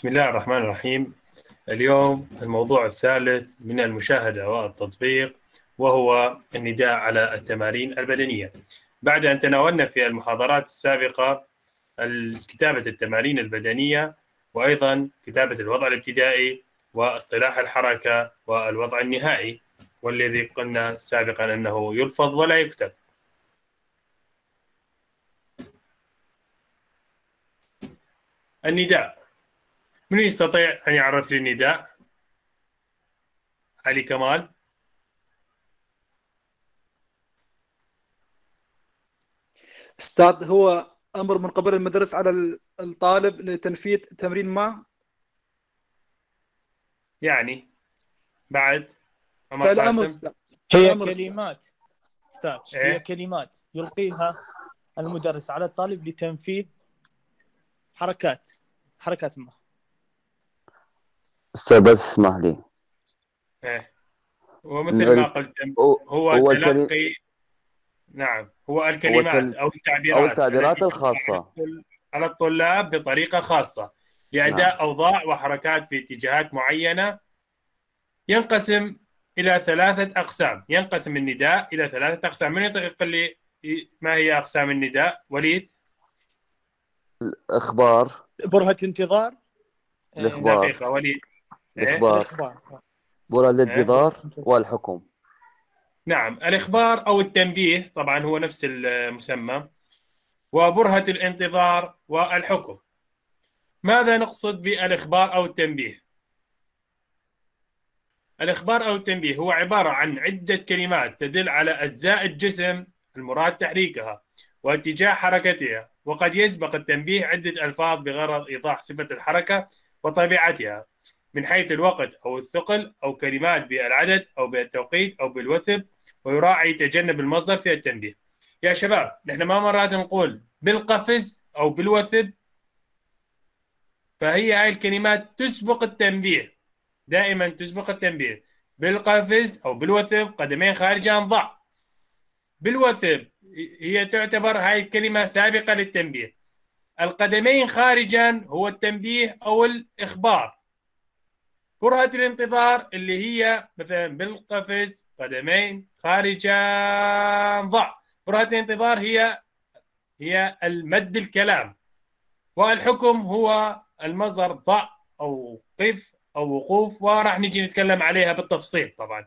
بسم الله الرحمن الرحيم اليوم الموضوع الثالث من المشاهدة والتطبيق وهو النداء على التمارين البدنية بعد أن تناولنا في المحاضرات السابقة كتابة التمارين البدنية وأيضا كتابة الوضع الابتدائي واصطلاح الحركة والوضع النهائي والذي قلنا سابقا أنه يلفظ ولا يكتب النداء من يستطيع أن يعرف لي النداء؟ علي كمال استاذ هو امر من قبل المدرس على الطالب لتنفيذ تمرين ما يعني بعد عمر قاسم هي كلمات استاذ إيه؟ هي كلمات يلقيها المدرس على الطالب لتنفيذ حركات حركات ما بس اسمح لي إيه. ومثل ما قلت هو, هو تلقي نعم هو الكلمات هو تل... او التعبيرات او التعبيرات يعني الخاصه على الطلاب بطريقه خاصه لاداء نعم. اوضاع وحركات في اتجاهات معينه ينقسم الى ثلاثه اقسام ينقسم النداء الى ثلاثه اقسام من يطلق لي ما هي اقسام النداء وليد الاخبار برهه انتظار الاخبار دقيقه وليد إيه، الاخبار برز الجدار إيه، والحكم نعم الاخبار او التنبيه طبعا هو نفس المسمى وبرهه الانتظار والحكم ماذا نقصد بالاخبار او التنبيه الإخبار أو التنبيه هو عبارة عن عدة كلمات تدل على أجزاء الجسم المراد تحريكها واتجاه حركتها وقد يسبق التنبيه عدة ألفاظ بغرض إيضاح صفة الحركة وطبيعتها من حيث الوقت أو الثقل أو كلمات بالعدد أو بالتوقيت أو بالوثب ويراعي تجنب المصدر في التنبيه يا شباب نحن ما مرات نقول بالقفز أو بالوثب فهي هاي الكلمات تسبق التنبيه دائما تسبق التنبيه بالقفز أو بالوثب قدمين خارجة ضع بالوثب هي تعتبر هاي الكلمة سابقة للتنبيه القدمين خارجا هو التنبيه أو الإخبار كرة الانتظار اللي هي مثلا بالقفز قدمين خارجا ضع كرة الانتظار هي هي المد الكلام والحكم هو المصدر ضع أو قف أو وقوف وراح نجي نتكلم عليها بالتفصيل طبعا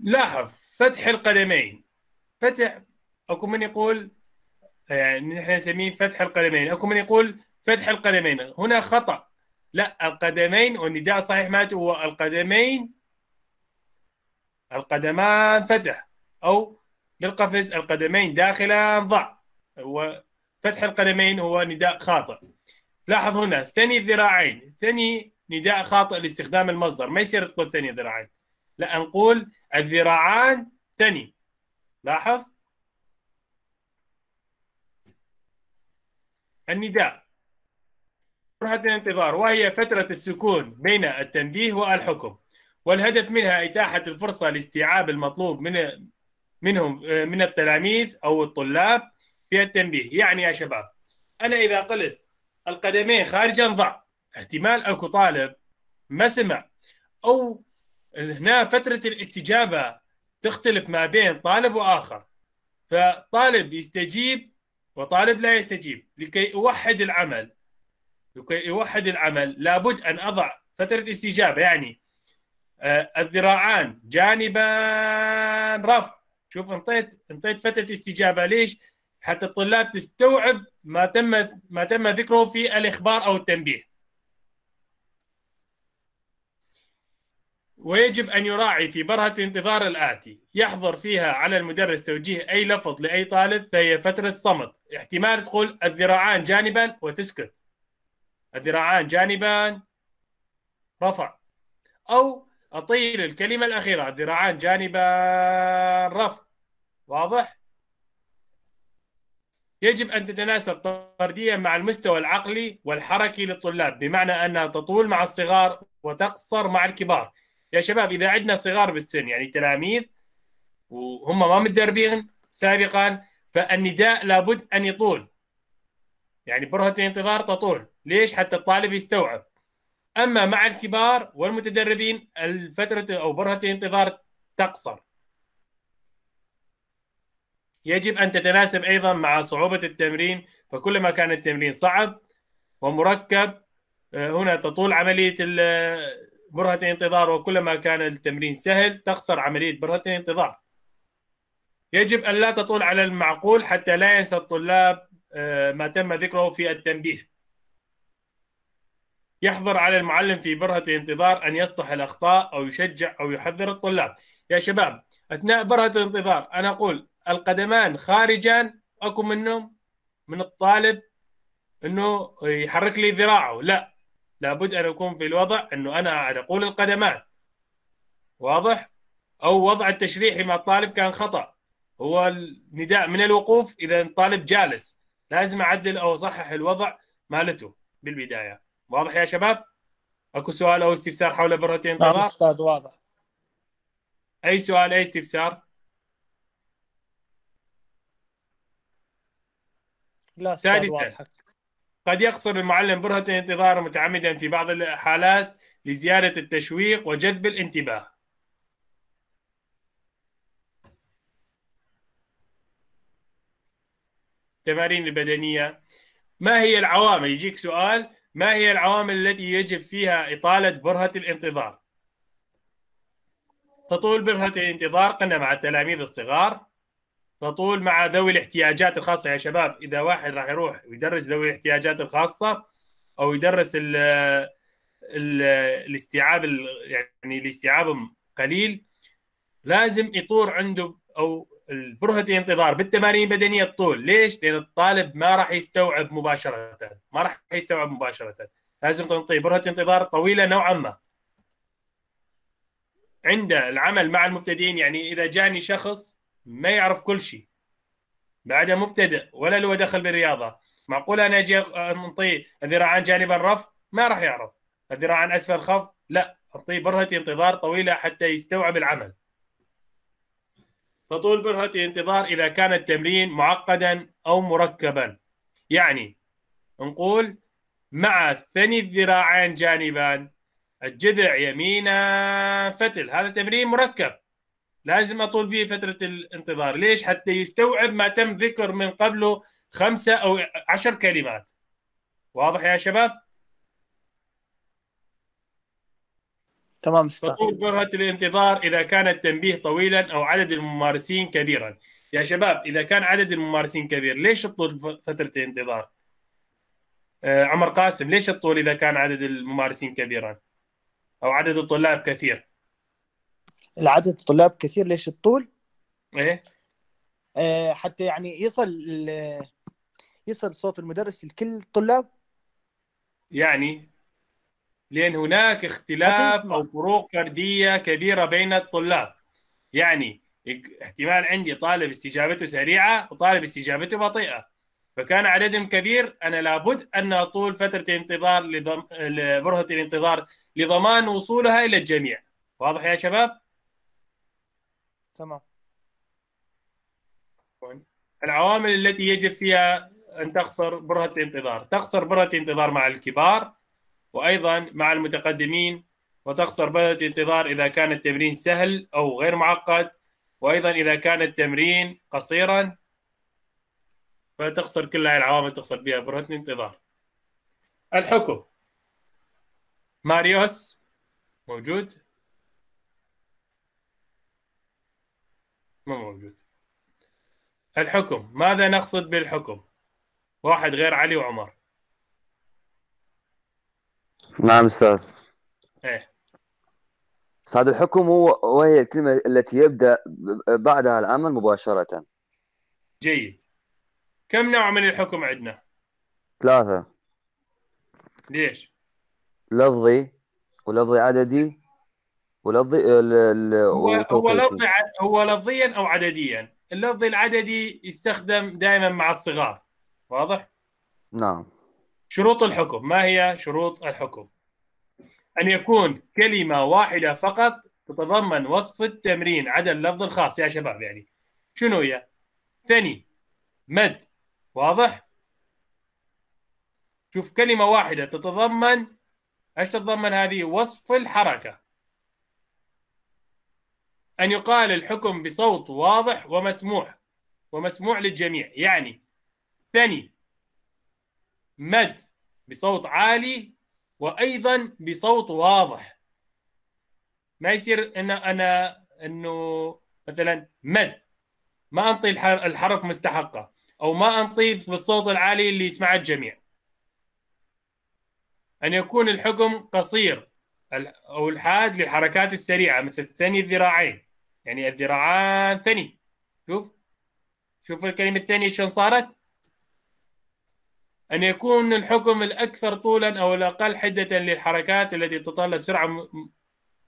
لاحظ فتح القدمين فتح اكو من يقول يعني نحن نسميه فتح القدمين اكو من يقول فتح القدمين هنا خطا لا القدمين والنداء الصحيح مالته هو القدمين القدمان فتح أو للقفز القدمين داخلا ضع وفتح القدمين هو نداء خاطئ لاحظ هنا ثني الذراعين ثني نداء خاطئ لاستخدام المصدر ما يصير تقول ثني ذراعين لا نقول الذراعان ثني لاحظ النداء فترة الانتظار وهي فترة السكون بين التنبيه والحكم والهدف منها إتاحة الفرصة لاستيعاب المطلوب من منهم آه، من التلاميذ أو الطلاب في التنبيه يعني يا شباب أنا إذا قلت القدمين خارجا ضع احتمال أكو طالب ما سمع أو هنا فترة الاستجابة تختلف ما بين طالب وآخر فطالب يستجيب وطالب لا يستجيب لكي أوحد العمل يوحد العمل لابد ان اضع فتره استجابه يعني آه الذراعان جانبان رفع شوف انطيت انطيت فتره استجابه ليش؟ حتى الطلاب تستوعب ما تم ما تم ذكره في الاخبار او التنبيه. ويجب ان يراعي في برهه الانتظار الاتي يحظر فيها على المدرس توجيه اي لفظ لاي طالب فهي فتره صمت، احتمال تقول الذراعان جانبا وتسكت. الذراعان جانبان رفع أو أطيل الكلمة الأخيرة الذراعان جانبان رفع واضح؟ يجب أن تتناسب طرديا مع المستوى العقلي والحركي للطلاب بمعنى أنها تطول مع الصغار وتقصر مع الكبار يا شباب إذا عندنا صغار بالسن يعني تلاميذ وهم ما متدربين سابقا فالنداء لابد أن يطول يعني برهة الانتظار تطول ليش حتى الطالب يستوعب أما مع الكبار والمتدربين الفترة أو برهة الانتظار تقصر يجب أن تتناسب أيضا مع صعوبة التمرين فكلما كان التمرين صعب ومركب آه، هنا تطول عملية برهة الانتظار وكلما كان التمرين سهل تقصر عملية برهة الانتظار يجب أن لا تطول على المعقول حتى لا ينسى الطلاب آه، ما تم ذكره في التنبيه يحظر على المعلم في برهة الانتظار أن يصلح الأخطاء أو يشجع أو يحذر الطلاب يا شباب أثناء برهة الانتظار أنا أقول القدمان خارجان أكو منهم من الطالب أنه يحرك لي ذراعه لا لابد أن أكون في الوضع أنه أنا أقول القدمان واضح أو وضع التشريحي مع الطالب كان خطأ هو النداء من الوقوف إذا الطالب جالس لازم اعدل او اصحح الوضع مالته بالبدايه واضح يا شباب اكو سؤال او استفسار حول برة انقضاء نعم استاذ واضح اي سؤال اي استفسار لا سادسا قد يقصر المعلم برهة انتظار متعمدا في بعض الحالات لزيادة التشويق وجذب الانتباه التمارين البدنيه ما هي العوامل يجيك سؤال ما هي العوامل التي يجب فيها اطاله برهه الانتظار تطول برهه الانتظار قلنا مع التلاميذ الصغار تطول مع ذوي الاحتياجات الخاصه يا شباب اذا واحد راح يروح يدرس ذوي الاحتياجات الخاصه او يدرس الـ الـ الاستيعاب الـ يعني الاستيعاب قليل لازم يطور عنده او البرهة انتظار بالتمارين البدنيه الطول ليش؟ لان الطالب ما راح يستوعب مباشره ما راح يستوعب مباشره لازم تنطيه برهه انتظار طويله نوعا ما عند العمل مع المبتدئين يعني اذا جاني شخص ما يعرف كل شيء بعده مبتدئ ولا له دخل بالرياضه معقول انا اجي انطيه الذراعان جانبا رف ما راح يعرف الذراعان اسفل خف لا انطيه برهه انتظار طويله حتى يستوعب العمل تطول برهة الانتظار إذا كان التمرين معقدا أو مركبا يعني نقول مع ثني الذراعين جانبا الجذع يمينا فتل هذا تمرين مركب لازم أطول به فترة الانتظار ليش حتى يستوعب ما تم ذكر من قبله خمسة أو عشر كلمات واضح يا شباب تمام تطول برهة الانتظار إذا كان التنبيه طويلا أو عدد الممارسين كبيرا يا شباب إذا كان عدد الممارسين كبير ليش تطول فترة الانتظار آه عمر قاسم ليش تطول إذا كان عدد الممارسين كبيرا أو عدد الطلاب كثير العدد الطلاب كثير ليش الطول إيه آه حتى يعني يصل يصل صوت المدرس لكل الطلاب يعني لأن هناك اختلاف أو فروق فردية كبيرة بين الطلاب يعني احتمال عندي طالب استجابته سريعة وطالب استجابته بطيئة فكان عددهم كبير أنا لابد أن أطول فترة الانتظار لضم... برهة الانتظار لضمان وصولها إلى الجميع واضح يا شباب؟ تمام العوامل التي يجب فيها أن تخسر برهة الانتظار تخسر برهة الانتظار مع الكبار وأيضا مع المتقدمين وتقصر بدة الانتظار إذا كان التمرين سهل أو غير معقد وأيضا إذا كان التمرين قصيرا فتقصر كل هاي العوامل تقصر بها برهة الانتظار الحكم ماريوس موجود ما موجود الحكم ماذا نقصد بالحكم واحد غير علي وعمر نعم استاذ ايه استاذ الحكم هو وهي الكلمه التي يبدا بعدها العمل مباشره جيد كم نوع من الحكم عندنا؟ ثلاثة ليش؟ لفظي ولفظي عددي ولفظي ال... هو هو لفظي هو لفظيا او عدديا؟ اللفظ العددي يستخدم دائما مع الصغار واضح؟ نعم شروط الحكم ما هي شروط الحكم أن يكون كلمة واحدة فقط تتضمن وصف التمرين عدا اللفظ الخاص يا شباب يعني شنو هي ثني مد واضح شوف كلمة واحدة تتضمن ايش تتضمن هذه وصف الحركة أن يقال الحكم بصوت واضح ومسموح ومسموع للجميع يعني ثني مد بصوت عالي وايضا بصوت واضح ما يصير ان انا انه مثلا مد ما انطي الحرف مستحقه او ما انطي بالصوت العالي اللي يسمعه الجميع ان يكون الحكم قصير او الحاد للحركات السريعه مثل ثني الذراعين يعني الذراعان ثني شوف شوف الكلمه الثانيه شلون صارت أن يكون الحكم الأكثر طولا أو الأقل حدة للحركات التي تتطلب سرعة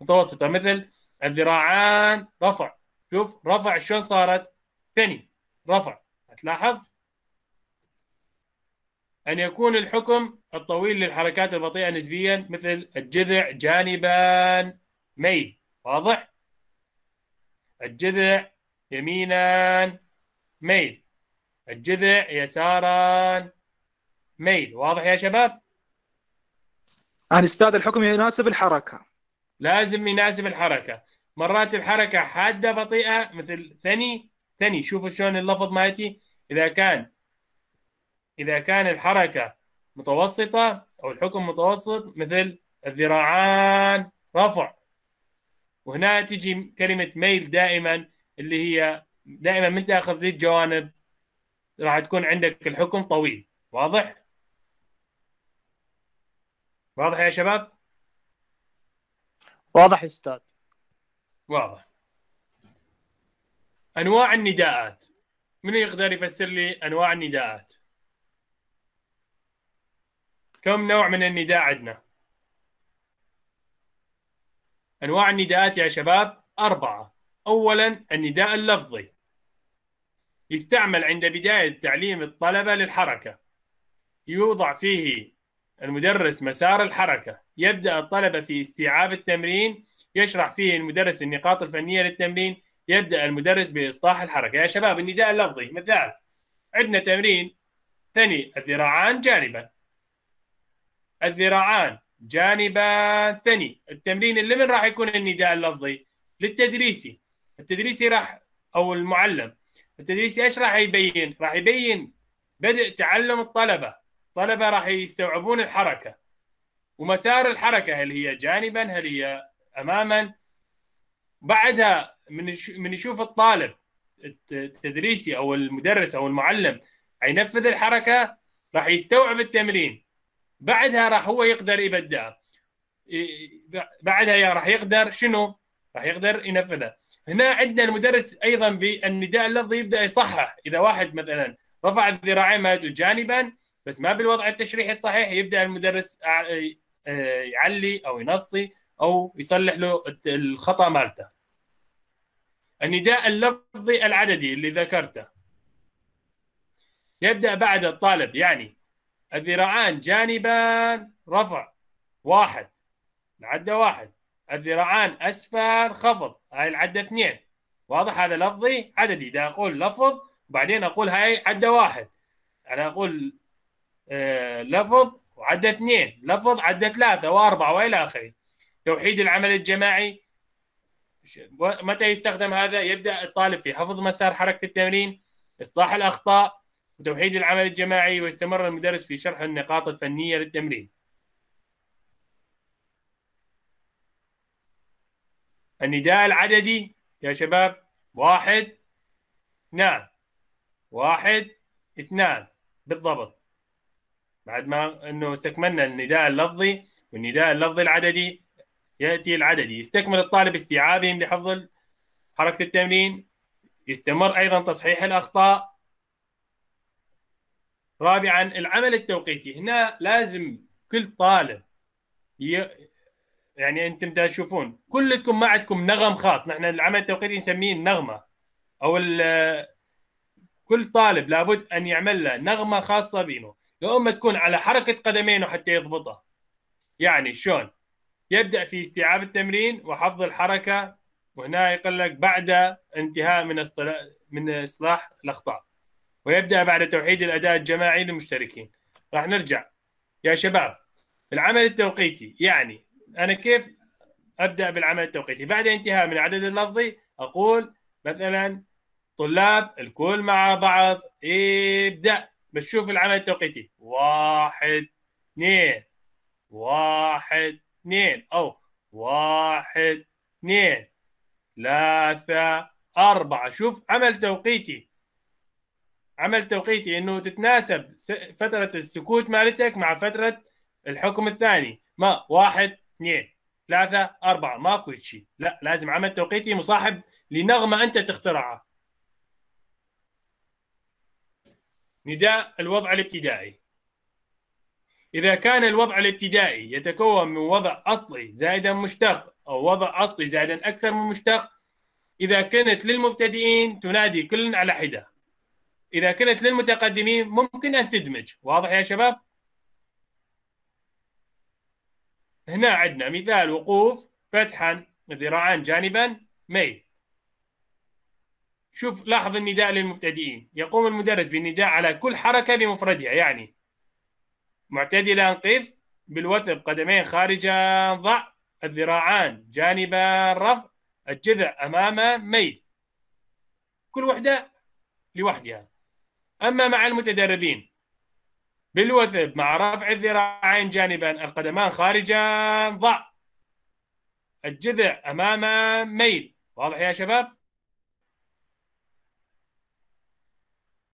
متوسطة مثل الذراعان رفع شوف رفع شلون صارت ثاني رفع تلاحظ أن يكون الحكم الطويل للحركات البطيئة نسبيا مثل الجذع جانبا ميل واضح؟ الجذع يمينا ميل الجذع يسارا ميل واضح يا شباب؟ يعني استاذ الحكم يناسب الحركه لازم يناسب الحركه مرات الحركه حاده بطيئه مثل ثني ثني شوفوا شلون اللفظ مالتي اذا كان اذا كان الحركه متوسطه او الحكم متوسط مثل الذراعان رفع وهنا تجي كلمه ميل دائما اللي هي دائما من تاخذ ذي الجوانب راح تكون عندك الحكم طويل واضح واضح يا شباب؟ واضح يا استاذ واضح انواع النداءات من يقدر يفسر لي انواع النداءات؟ كم نوع من النداء عندنا؟ انواع النداءات يا شباب اربعه اولا النداء اللفظي يستعمل عند بدايه تعليم الطلبه للحركه يوضع فيه المدرس مسار الحركة يبدأ الطلبة في استيعاب التمرين يشرح فيه المدرس النقاط الفنية للتمرين يبدأ المدرس بإصلاح الحركة يا شباب النداء اللفظي مثال عندنا تمرين ثني الذراعان جانبا الذراعان جانبا ثني التمرين اللي من راح يكون النداء اللفظي للتدريسي التدريسي راح أو المعلم التدريسي ايش راح يبين؟ راح يبين بدء تعلم الطلبه الطلبه راح يستوعبون الحركه ومسار الحركه هل هي جانبا هل هي اماما بعدها من من يشوف الطالب التدريسي او المدرس او المعلم ينفذ الحركه راح يستوعب التمرين بعدها راح هو يقدر يبدأ بعدها راح يقدر شنو؟ راح يقدر ينفذها هنا عندنا المدرس ايضا بالنداء اللفظي يبدا يصحح اذا واحد مثلا رفع الذراعين مالته جانبا بس ما بالوضع التشريحي الصحيح يبدا المدرس يعلي او ينصي او يصلح له الخطا مالته النداء اللفظي العددي اللي ذكرته يبدا بعد الطالب يعني الذراعان جانبان رفع واحد العدة واحد الذراعان أسفل خفض هاي العدة اثنين واضح هذا لفظي عددي دا أقول لفظ وبعدين أقول هاي عدة واحد أنا أقول لفظ وعدى اثنين لفظ عدى ثلاثة وأربعة وإلى آخره توحيد العمل الجماعي متى يستخدم هذا يبدأ الطالب في حفظ مسار حركة التمرين إصلاح الأخطاء وتوحيد العمل الجماعي ويستمر المدرس في شرح النقاط الفنية للتمرين النداء العددي يا شباب واحد اثنان واحد اثنان بالضبط بعد ما انه استكملنا النداء اللفظي والنداء اللفظي العددي ياتي العددي يستكمل الطالب استيعابهم لحفظ حركه التمرين يستمر ايضا تصحيح الاخطاء رابعا العمل التوقيتي هنا لازم كل طالب ي... يعني انتم تشوفون كلكم ما عندكم نغم خاص نحن العمل التوقيتي نسميه النغمه او ال... كل طالب لابد ان يعمل له نغمه خاصه بينه لأما تكون على حركة قدمينه حتى يضبطها يعني شلون يبدأ في استيعاب التمرين وحفظ الحركة وهنا يقول لك بعد انتهاء من من إصلاح الأخطاء ويبدأ بعد توحيد الأداء الجماعي للمشتركين راح نرجع يا شباب العمل التوقيتي يعني أنا كيف أبدأ بالعمل التوقيتي بعد انتهاء من العدد اللفظي أقول مثلا طلاب الكل مع بعض ابدأ بتشوف العمل التوقيتي واحد اثنين واحد اثنين او واحد اثنين ثلاثة أربعة شوف عمل توقيتي عمل توقيتي انه تتناسب فترة السكوت مالتك مع فترة الحكم الثاني ما واحد اثنين ثلاثة أربعة ماكو شيء لا لازم عمل توقيتي مصاحب لنغمة أنت تخترعها نداء الوضع الابتدائي إذا كان الوضع الابتدائي يتكون من وضع أصلي زائدا مشتق أو وضع أصلي زائدا أكثر من مشتق إذا كانت للمبتدئين تنادي كل على حدة إذا كانت للمتقدمين ممكن أن تدمج واضح يا شباب؟ هنا عندنا مثال وقوف فتحا ذراعا جانبا ميل شوف لاحظ النداء للمبتدئين يقوم المدرس بالنداء على كل حركة بمفردها يعني معتدلا قف بالوثب قدمين خارجا ضع الذراعان جانبا رفع الجذع أمام ميل كل وحدة لوحدها أما مع المتدربين بالوثب مع رفع الذراعين جانبا القدمان خارجا ضع الجذع أمام ميل واضح يا شباب